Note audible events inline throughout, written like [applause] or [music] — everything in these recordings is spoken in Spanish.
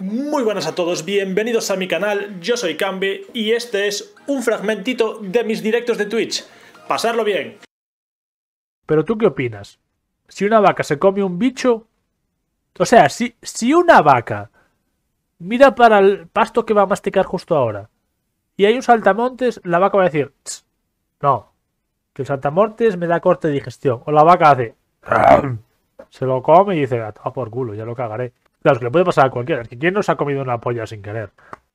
Muy buenas a todos, bienvenidos a mi canal, yo soy Cambe y este es un fragmentito de mis directos de Twitch. ¡Pasarlo bien! Pero tú qué opinas? Si una vaca se come un bicho... O sea, si, si una vaca mira para el pasto que va a masticar justo ahora y hay un saltamontes, la vaca va a decir... No, que el saltamontes me da corte de digestión. O la vaca hace... Se lo come y dice, a por culo, ya lo cagaré. Claro, que le puede pasar a cualquiera. ¿Quién nos ha comido una polla sin querer?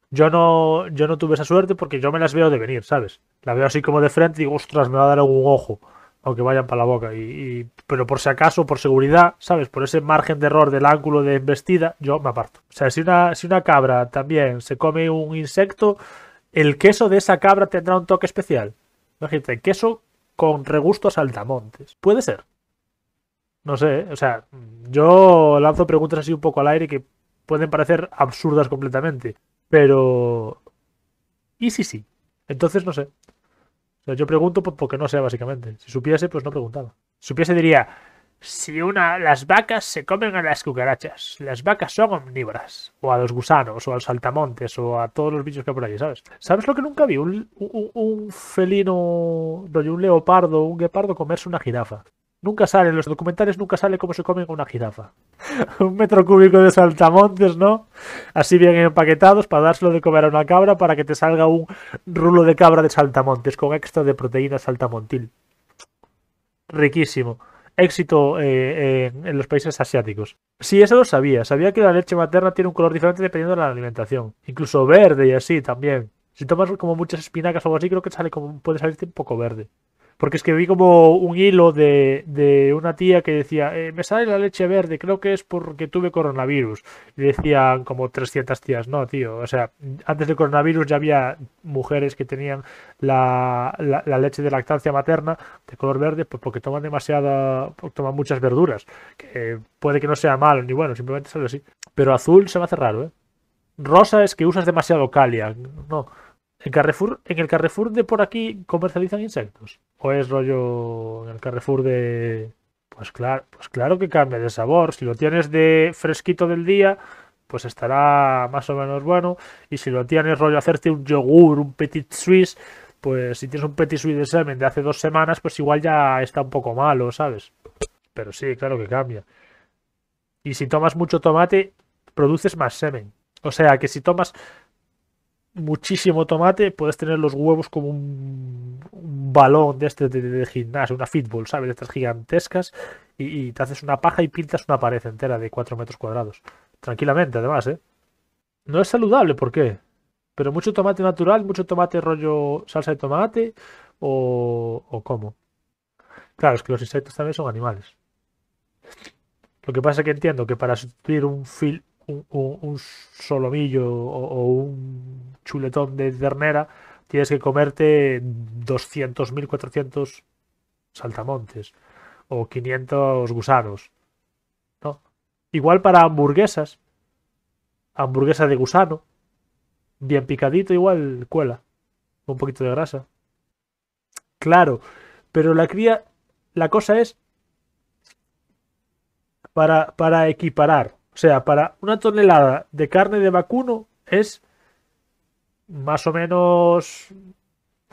Yo no, yo no tuve esa suerte porque yo me las veo de venir, ¿sabes? La veo así como de frente y digo, ostras, me va a dar algún ojo, aunque vayan para la boca. Y, pero por si acaso, por seguridad, ¿sabes? Por ese margen de error del ángulo de embestida, yo me aparto. O sea, si una, si una cabra también se come un insecto, el queso de esa cabra tendrá un toque especial. Imagínate, queso con regusto a saltamontes. Puede ser. No sé, ¿eh? o sea, yo lanzo preguntas así un poco al aire que pueden parecer absurdas completamente, pero... ¿Y sí sí? Entonces no sé. O sea, yo pregunto pues, porque no sé, básicamente. Si supiese, pues no preguntaba. Si supiese diría, si una, las vacas se comen a las cucarachas, las vacas son omnívoras, o a los gusanos, o a los saltamontes, o a todos los bichos que hay por allí, ¿sabes? ¿Sabes lo que nunca vi? Un, un, felino, no, un leopardo, un guepardo comerse una jirafa. Nunca sale, en los documentales nunca sale cómo se comen una jirafa. [laughs] un metro cúbico de saltamontes, ¿no? Así bien empaquetados para dárselo de comer a una cabra para que te salga un rulo de cabra de saltamontes con extra de proteína saltamontil. Riquísimo. Éxito eh, eh, en los países asiáticos. Sí, eso lo sabía. Sabía que la leche materna tiene un color diferente dependiendo de la alimentación. Incluso verde y así también. Si tomas como muchas espinacas o algo así, creo que sale como, puede salirte un poco verde. Porque es que vi como un hilo de, una tía que decía, eh, me sale la leche verde, creo que es porque tuve coronavirus. Y decían como 300 tías, no, tío, o sea, antes del coronavirus ya había mujeres que tenían la, la, leche de lactancia materna de color verde pues porque toman demasiada, toman muchas verduras, que eh, puede que no sea malo ni bueno, simplemente sale así. Pero azul se me hace raro, ¿eh? Rosa es que usas demasiado calia, no. En, Carrefour, en el Carrefour de por aquí comercializan insectos o es pues rollo en el Carrefour de... Pues claro, pues claro que cambia de sabor. Si lo tienes de fresquito del día, pues estará más o menos bueno. Y si lo tienes rollo hacerte un yogur, un petit suisse, pues si tienes un petit suisse de semen de hace dos semanas, pues igual ya está un poco malo, ¿sabes? Pero sí, claro que cambia. Y si tomas mucho tomate, produces más semen. O sea que si tomas muchísimo tomate, puedes tener los huevos como un, balón de este de, de, gimnasio, una fitball, ¿sabes? De estas gigantescas y, te haces una paja y pintas una pared entera de 4 metros cuadrados. Tranquilamente, además, ¿eh? No es saludable, ¿por qué? Pero mucho tomate natural, mucho tomate rollo salsa de tomate o, o cómo. Claro, es que los insectos también son animales. Lo que pasa es que entiendo que para sustituir un, fil, un, solomillo o, un chuletón de ternera, tienes que comerte 200.000, 400 saltamontes o 500 gusanos. ¿no? Igual para hamburguesas, hamburguesa de gusano, bien picadito, igual cuela, un poquito de grasa. Claro, pero la cría, la cosa es para equiparar o sea, para una tonelada de carne de vacuno es más o menos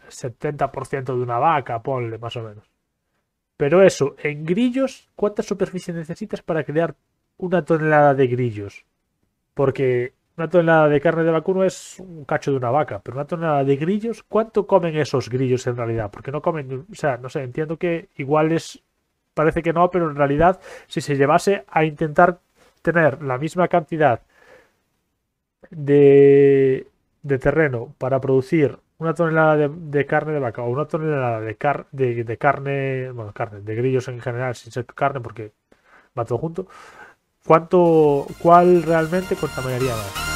70% de una vaca, ponle, más o menos. Pero eso, en grillos, ¿cuánta superficie necesitas para crear una tonelada de grillos? Porque una tonelada de carne de vacuno es un cacho de una vaca, pero una tonelada de grillos, ¿cuánto comen esos grillos en realidad? Porque no comen, o sea, no sé, entiendo que igual es, parece que no, pero en realidad si se llevase a intentar tener la misma cantidad de, de terreno para producir una tonelada de, carne de vaca o una tonelada de, de, carne, bueno, carne, de grillos en general, sin ser carne porque va todo junto, ¿cuánto, cuál realmente contaminaría más?